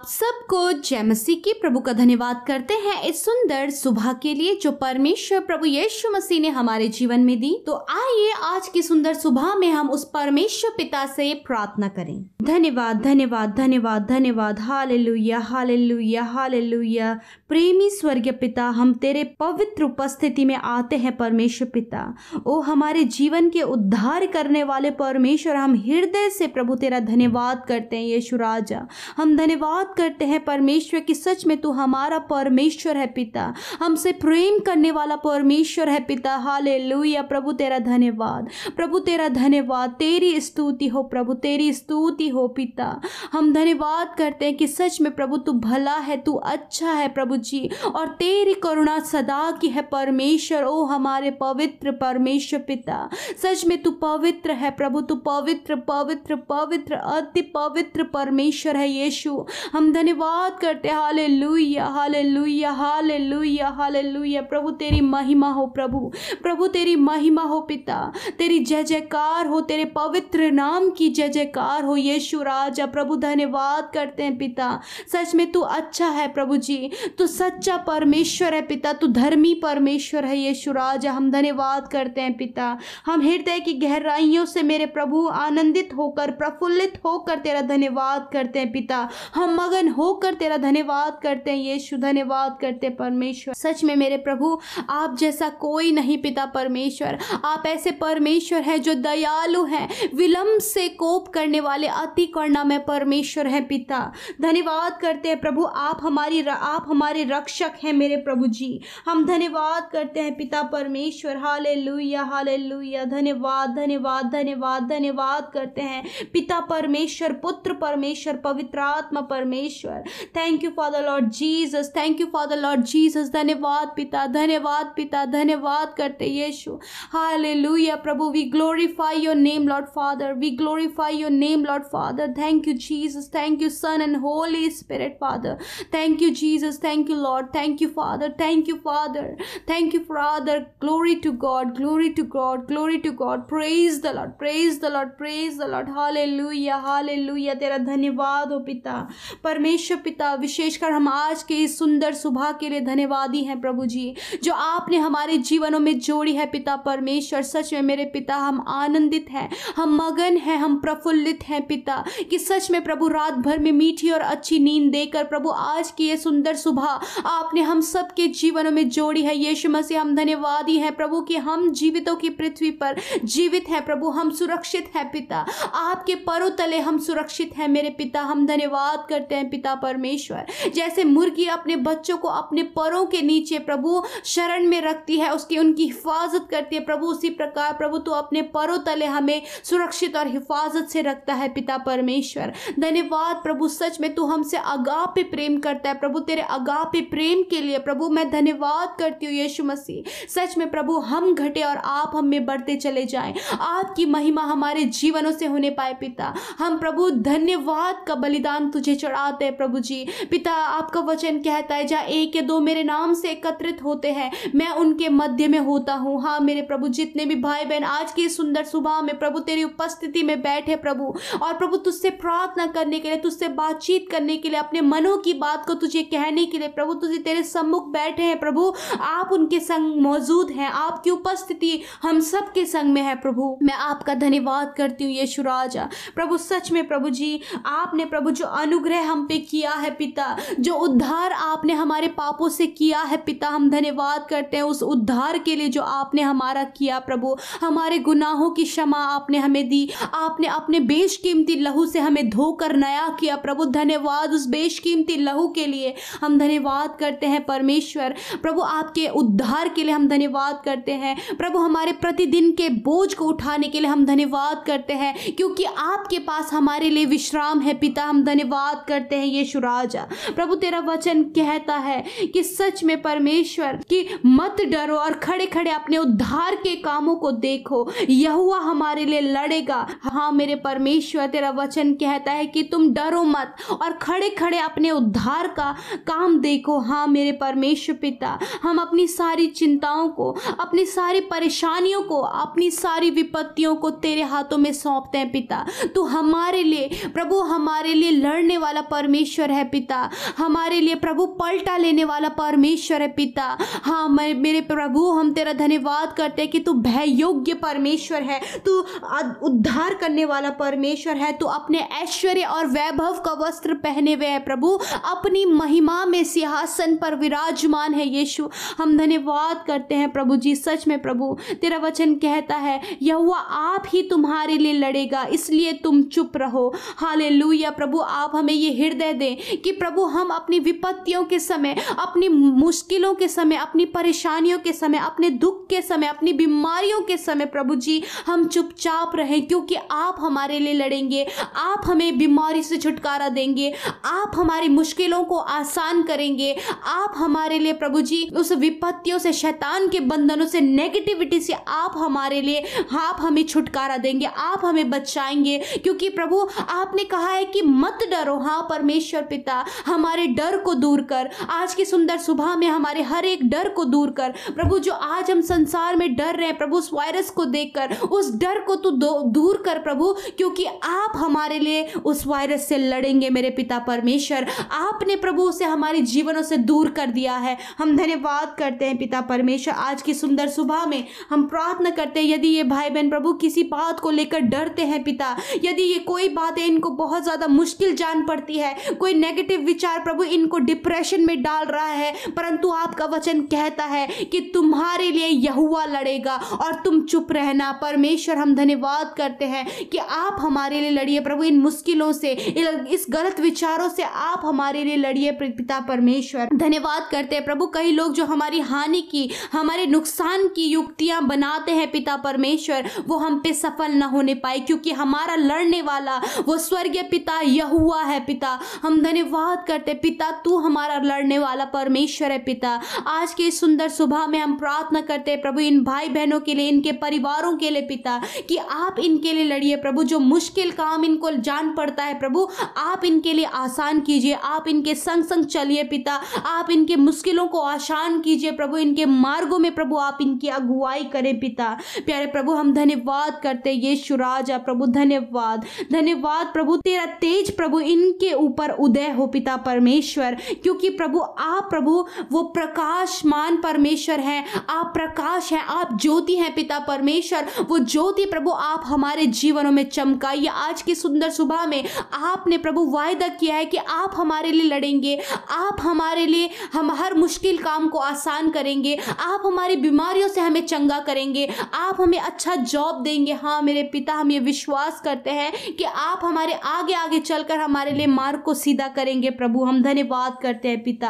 आप सबको जय मसीह की प्रभु का धन्यवाद करते हैं इस सुंदर सुबह के लिए जो परमेश्वर प्रभु यीशु मसीह ने हमारे जीवन में दी तो आइए आज की सुंदर सुबह में हम उस परमेश्वर पिता से प्रार्थना करें धन्यवाद धन्यवाद धन्यवाद धन्यवाद हालेलुया हालेलुया हालेलुया प्रेमी स्वर्गीय पिता हम तेरे पवित्र उपस्थिति में आते हैं परमेश्वर पिता ओ हमारे जीवन के उद्धार करने वाले परमेश्वर हम हृदय से प्रभु तेरा धन्यवाद करते हैं यीशु राजा हम धन्यवाद करते हैं परमेश्वर कि सच में तू हमारा परमेश्वर है पिता हमसे प्रेम करने वाला परमेश्वर है पिता हाले प्रभु तेरा धन्यवाद प्रभु तेरा धन्यवाद तेरी स्तुति हो प्रभु तेरी स्तुति हो पिता हम धन्यवाद करते हैं कि सच में प्रभु तू भला है तू अच्छा है प्रभु जी और तेरी करुणा सदा की है परमेश्वर ओ हमारे पवित्र परमेश्वर पिता सच में तू पवित्र है प्रभु तू पवित्र पवित्र पवित्र अति पवित्र परमेश्वर है यीशु हम हम धन्यवाद करते हाले लुइया हाले लुइया हाले लुया हाले लुया प्रभु तेरी महिमा हो प्रभु प्रभु तेरी महिमा हो पिता तेरी जय जयकार हो तेरे पवित्र नाम की जय जयकार हो यीशु राजा प्रभु धन्यवाद करते हैं पिता सच में तू अच्छा है प्रभु जी तू सच्चा परमेश्वर है पिता तू धर्मी परमेश्वर है यीशु राजा हम धन्यवाद करते हैं पिता हम हृदय की गहराइयों से मेरे प्रभु आनंदित होकर प्रफुल्लित होकर तेरा धन्यवाद करते हैं पिता हम मगन होकर तेरा धन्यवाद करते हैं यीशु धन्यवाद करते हैं परमेश्वर सच में मेरे प्रभु आप जैसा कोई नहीं पिता परमेश्वर आप ऐसे परमेश्वर हैं जो दयालु हैं विलंब से कोप करने वाले अति करना में परमेश्वर हैं पिता धन्यवाद करते हैं प्रभु आप हमारी आप हमारे रक्षक हैं मेरे प्रभु जी हम धन्यवाद करते हैं पिता परमेश्वर हाले लुया हाले लुया धन्यवाद धन्यवाद धन्यवाद धन्यवाद करते हैं पिता परमेश्वर पुत्र परमेश्वर पवित्र आत्मा परमेश्वर परमेश्वर thank you for the Lord Jesus thank you for the Lord Jesus धन्यवाद पिता धन्यवाद पिता धन्यवाद करते यीशु हालेलुया प्रभु we glorify your name Lord Father we glorify your name Lord Father thank you Jesus thank you Son and Holy Spirit Father thank you Jesus thank you Lord thank you Father thank you Father thank you Father glory to God glory to God glory to God praise the Lord praise the Lord praise the Lord hallelujah hallelujah तेरा धन्यवाद हो पिता परमेश्वर पिता विशेषकर हम आज के इस सुंदर सुबह के लिए धन्यवादी हैं प्रभु जी जो आपने हमारे जीवनों में जोड़ी है पिता परमेश्वर सच में मेरे पिता हम आनंदित हैं हम मगन हैं हम प्रफुल्लित हैं पिता कि सच में प्रभु रात भर में मीठी और अच्छी नींद देकर प्रभु आज की ये सुंदर सुबह आपने हम सबके जीवनों में जोड़ी है यीशु मसीह हम धन्यवादी हैं प्रभु कि हम जीवितों की पृथ्वी पर जीवित हैं प्रभु हम सुरक्षित हैं पिता आपके परों तले हम सुरक्षित हैं मेरे पिता हम धन्यवाद करते हैं हैं पिता परमेश्वर जैसे मुर्गी अपने बच्चों को अपने परों के नीचे प्रभु शरण में रखती है उसकी उनकी हिफाजत करती है प्रभु उसी प्रकार प्रभु तो अपने परों तले हमें सुरक्षित और हिफाजत से रखता है पिता परमेश्वर धन्यवाद प्रभु सच में तू हमसे अगा पे प्रेम करता है प्रभु तेरे अगा पे प्रेम के लिए प्रभु मैं धन्यवाद करती हूँ यीशु मसीह सच में प्रभु हम घटे और आप हम में बढ़ते चले जाएं आपकी महिमा हमारे जीवनों से होने पाए पिता हम प्रभु धन्यवाद का बलिदान तुझे चढ़ा बात है प्रभु जी पिता आपका वचन कहता है जहाँ एक या दो मेरे नाम से एकत्रित होते हैं मैं उनके मध्य में होता हूँ हाँ मेरे प्रभु जितने भी भाई बहन आज की सुंदर सुबह में प्रभु तेरी उपस्थिति में बैठे प्रभु और प्रभु तुझसे प्रार्थना करने के लिए तुझसे बातचीत करने के लिए अपने मनों की बात को तुझे कहने के लिए प्रभु तुझे तेरे सम्मुख बैठे हैं प्रभु आप उनके संग मौजूद हैं आपकी उपस्थिति हम सब के संग में है प्रभु मैं आपका धन्यवाद करती हूँ यशु राजा प्रभु सच में प्रभु जी आपने प्रभु जो अनुग्रह हम हम पे किया है पिता जो उद्धार आपने हमारे पापों से किया है पिता हम धन्यवाद करते हैं उस उद्धार के लिए जो आपने हमारा किया प्रभु हमारे गुनाहों की क्षमा आपने हमें दी आपने अपने बेशकीमती लहू से हमें धोकर नया किया प्रभु धन्यवाद उस बेशकीमती लहू के लिए हम धन्यवाद करते हैं परमेश्वर प्रभु आपके उद्धार के लिए हम धन्यवाद करते हैं प्रभु हमारे प्रतिदिन के बोझ को उठाने के लिए हम धन्यवाद करते हैं क्योंकि आपके पास हमारे लिए विश्राम है पिता हम धन्यवाद करते कहते हैं ये राजा प्रभु तेरा वचन कहता है कि सच में परमेश्वर की मत डरो और खड़े खड़े अपने उद्धार के कामों को देखो यहुआ हमारे लिए लड़ेगा हाँ मेरे परमेश्वर तेरा वचन कहता है कि तुम डरो मत और खड़े खड़े अपने उद्धार का काम देखो हाँ मेरे परमेश्वर पिता हम अपनी सारी चिंताओं को अपनी सारी परेशानियों को अपनी सारी विपत्तियों को तेरे हाथों में सौंपते हैं पिता तू हमारे लिए प्रभु हमारे लिए लड़ने वाला परमेश्वर है पिता हमारे लिए प्रभु पलटा लेने वाला परमेश्वर है पिता हाँ मैं मेरे प्रभु हम तेरा धन्यवाद करते हैं कि तू भय योग्य परमेश्वर है तू उद्धार करने वाला परमेश्वर है तू अपने ऐश्वर्य और वैभव का वस्त्र पहने हुए है प्रभु अपनी महिमा में सिंहासन पर विराजमान है यीशु हम धन्यवाद करते हैं प्रभु जी सच में प्रभु तेरा वचन कहता है यह आप ही तुम्हारे लिए लड़ेगा इसलिए तुम चुप रहो हाले प्रभु आप हमें ये हृदय दें कि प्रभु हम अपनी विपत्तियों के समय अपनी मुश्किलों के समय अपनी परेशानियों के समय अपने दुख के समय अपनी बीमारियों के समय प्रभु जी हम चुपचाप रहें क्योंकि आप हमारे लिए लड़ेंगे आप हमें बीमारी से छुटकारा देंगे आप हमारी मुश्किलों को आसान करेंगे आप हमारे लिए प्रभु जी उस विपत्तियों से शैतान के बंधनों से नेगेटिविटी से आप हमारे लिए आप हमें छुटकारा देंगे आप हमें बचाएंगे क्योंकि प्रभु आपने कहा है कि मत डरो हाँ परमेश्वर पिता हमारे डर को दूर कर आज की सुंदर सुबह में हमारे हर एक डर को दूर कर प्रभु जो आज हम संसार में डर रहे हैं प्रभु उस वायरस को देखकर उस डर को तू दूर कर प्रभु क्योंकि आप हमारे लिए उस वायरस से लड़ेंगे मेरे पिता परमेश्वर आपने प्रभु उसे हमारे जीवनों से दूर कर दिया है हम धन्यवाद करते हैं पिता परमेश्वर आज की सुंदर सुबह में हम प्रार्थना करते हैं यदि ये भाई बहन प्रभु किसी बात को लेकर डरते हैं पिता यदि ये कोई बातें इनको बहुत ज़्यादा मुश्किल जान पड़ती है कोई नेगेटिव विचार प्रभु इनको डिप्रेशन में डाल रहा है परंतु आपका वचन कहता है कि तुम्हारे लिए यहुआ लड़ेगा और तुम चुप रहना परमेश्वर हम धन्यवाद करते हैं कि आप हमारे लिए लड़िए प्रभु इन मुश्किलों से इस गलत विचारों से आप हमारे लिए लड़िए पिता परमेश्वर धन्यवाद करते हैं प्रभु कई लोग जो हमारी हानि की हमारे नुकसान की युक्तियां बनाते हैं पिता परमेश्वर वो हम पे सफल ना होने पाए क्योंकि हमारा लड़ने वाला वो स्वर्गीय पिता यहुआ है पिता पिता हम धन्यवाद करते पिता तू हमारा लड़ने वाला परमेश्वर है पिता आज के सुंदर सुबह में हम प्रार्थना करते हैं प्रभु इन भाई बहनों के लिए इनके परिवारों के लिए पिता कि आप इनके लिए लड़िए प्रभु जो मुश्किल काम इनको जान पड़ता है प्रभु आप इनके लिए आसान कीजिए आप इनके संग संग चलिए पिता आप इनके मुश्किलों को आसान कीजिए प्रभु इनके मार्गों में प्रभु आप इनकी अगुवाई करें पिता प्यारे प्रभु हम धन्यवाद करते ये शुराजा प्रभु धन्यवाद धन्यवाद प्रभु तेरा तेज प्रभु इनके ऊपर उदय हो पिता परमेश्वर क्योंकि प्रभु आप प्रभु वो प्रकाशमान परमेश्वर हैं आप प्रकाश हैं आप ज्योति हैं पिता परमेश्वर वो ज्योति प्रभु आप हमारे जीवनों में चमकाइए आज की सुंदर सुबह में आपने प्रभु वायदा किया है कि आप हमारे लिए लड़ेंगे आप हमारे लिए हम हर मुश्किल काम को आसान करेंगे आप हमारी बीमारियों से हमें चंगा करेंगे आप हमें अच्छा जॉब देंगे हाँ मेरे पिता हम ये विश्वास करते हैं कि आप हमारे आगे आगे चलकर हमारे लिए मार्ग मार्ग को सीधा करेंगे प्रभु हम धन्यवाद करते हैं पिता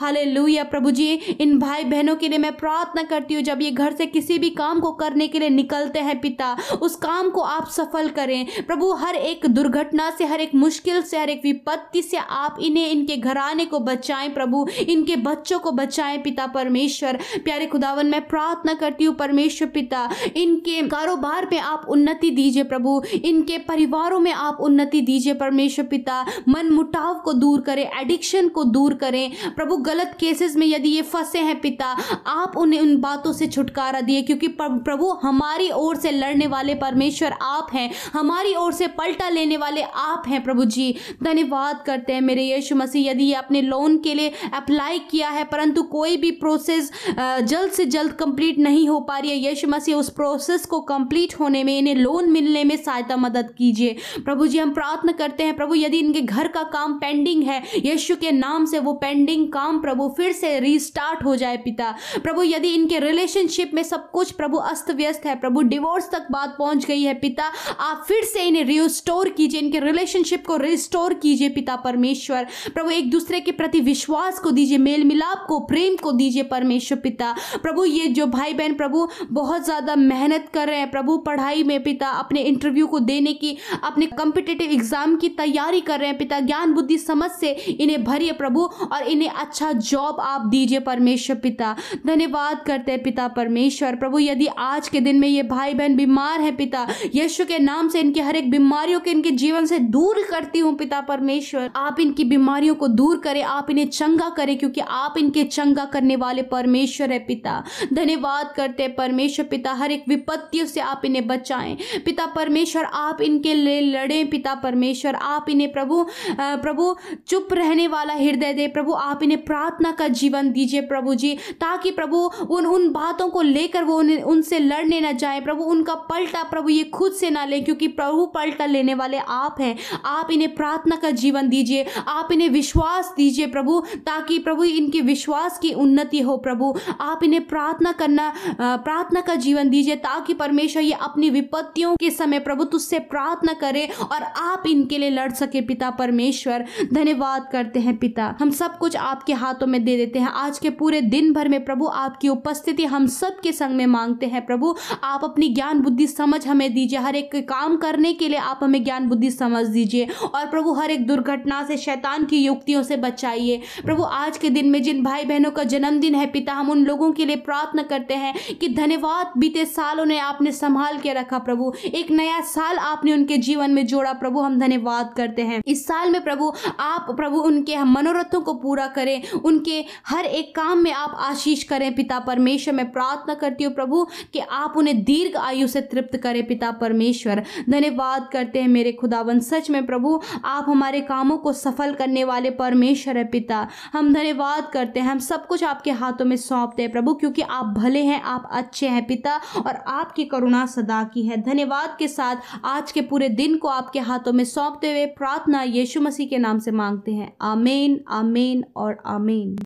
हाले प्रभु जी इन भाई बहनों के लिए मैं प्रार्थना करती हूँ जब ये घर से किसी भी काम को करने के लिए निकलते हैं पिता उस काम को आप सफल करें प्रभु हर एक दुर्घटना से हर एक मुश्किल से हर एक विपत्ति से आप इन्हें इनके घराने को बचाएं प्रभु इनके बच्चों को बचाएं पिता परमेश्वर प्यारे खुदावन मैं प्रार्थना करती हूँ परमेश्वर पिता इनके कारोबार में आप उन्नति दीजिए प्रभु इनके परिवारों में आप उन्नति दीजिए परमेश्वर पिता मन मुटाव को दूर करें एडिक्शन को दूर करें प्रभु गलत केसेस में यदि ये फंसे हैं पिता आप उन्हें उन बातों से छुटकारा दिए क्योंकि प्रभु हमारी ओर से लड़ने वाले परमेश्वर आप हैं हमारी ओर से पलटा लेने वाले आप हैं प्रभु जी धन्यवाद करते हैं मेरे यीशु मसीह यदि ये अपने लोन के लिए अप्लाई किया है परंतु कोई भी प्रोसेस जल्द से जल्द कंप्लीट नहीं हो पा रही है यीशु मसीह उस प्रोसेस को कंप्लीट होने में इन्हें लोन मिलने में सहायता मदद कीजिए प्रभु जी हम प्रार्थना करते हैं प्रभु यदि इनके घर घर का काम पेंडिंग है यीशु के नाम से वो पेंडिंग काम प्रभु फिर से रीस्टार्ट हो जाए पिता प्रभु यदि इनके रिलेशनशिप में सब कुछ प्रभु अस्त व्यस्त है प्रभु डिवोर्स तक बात पहुंच गई है पिता आप फिर से इन्हें रिस्टोर कीजिए इनके रिलेशनशिप को रिस्टोर कीजिए पिता परमेश्वर प्रभु एक दूसरे के प्रति विश्वास को दीजिए मेल मिलाप को प्रेम को दीजिए परमेश्वर पिता प्रभु ये जो भाई बहन प्रभु बहुत ज़्यादा मेहनत कर रहे हैं प्रभु पढ़ाई में पिता अपने इंटरव्यू को देने की अपने कंपिटेटिव एग्जाम की तैयारी कर रहे हैं पिता पिता ज्ञान बुद्धि समझ से इन्हें भरिए प्रभु और इन्हें अच्छा जॉब आप दीजिए परमेश्वर पिता धन्यवाद करते हैं पिता परमेश्वर प्रभु यदि आज के दिन में ये भाई बहन बीमार है पिता यीशु के नाम से इनके हर एक बीमारियों के इनके जीवन से दूर करती हूँ पिता परमेश्वर आप इनकी बीमारियों को दूर करें आप इन्हें चंगा करें क्योंकि आप इनके चंगा करने वाले परमेश्वर है पिता धन्यवाद करते हैं परमेश्वर पिता हर एक विपत्तियों से आप इन्हें बचाएं पिता परमेश्वर आप इनके लिए लड़ें पिता परमेश्वर आप इन्हें प्रभु प्रभु चुप रहने वाला हृदय दे प्रभु आप इन्हें प्रार्थना का जीवन दीजिए प्रभु जी ताकि प्रभु उन उन बातों को लेकर वो उन्हें उनसे लड़ने ना जाए प्रभु उनका पलटा प्रभु ये खुद से ना लें क्योंकि प्रभु पलटा लेने वाले आप हैं आप इन्हें प्रार्थना का जीवन दीजिए आप इन्हें विश्वास दीजिए प्रभु ताकि प्रभु इनके विश्वास की उन्नति हो प्रभु आप इन्हें प्रार्थना करना प्रार्थना का जीवन दीजिए ताकि परमेश्वर ये अपनी विपत्तियों के समय प्रभु तुझसे प्रार्थना करे और आप इनके लिए लड़ सके पिता पर परमेश्वर धन्यवाद करते हैं पिता हम सब कुछ आपके हाथों में दे देते हैं आज के पूरे दिन भर में प्रभु आपकी उपस्थिति हम सब के संग में मांगते हैं प्रभु आप अपनी ज्ञान बुद्धि समझ हमें दीजिए हर एक काम करने के लिए आप हमें ज्ञान बुद्धि समझ दीजिए और प्रभु हर एक दुर्घटना से शैतान की युक्तियों से बचाइए प्रभु आज के दिन में जिन भाई बहनों का जन्मदिन है पिता हम उन लोगों के लिए प्रार्थना करते हैं कि धन्यवाद बीते साल उन्हें आपने संभाल के रखा प्रभु एक नया साल आपने उनके जीवन में जोड़ा प्रभु हम धन्यवाद करते हैं इस साल काल में प्रभु आप प्रभु उनके मनोरथों को पूरा करें उनके हर एक काम में आप आशीष करें पिता परमेश्वर मैं प्रार्थना करती हूँ प्रभु कि आप उन्हें दीर्घ आयु से तृप्त करें पिता परमेश्वर धन्यवाद करते हैं मेरे खुदावन सच में प्रभु आप हमारे कामों को सफल करने वाले परमेश्वर है पिता हम धन्यवाद करते हैं हम सब कुछ आपके हाथों में सौंपते हैं प्रभु क्योंकि आप भले हैं आप अच्छे हैं पिता और आपकी करुणा सदा की है धन्यवाद के साथ आज के पूरे दिन को आपके हाथों में सौंपते हुए प्रार्थना ये यीशु मसीह के नाम से मांगते हैं आमेन आमेन और आमेन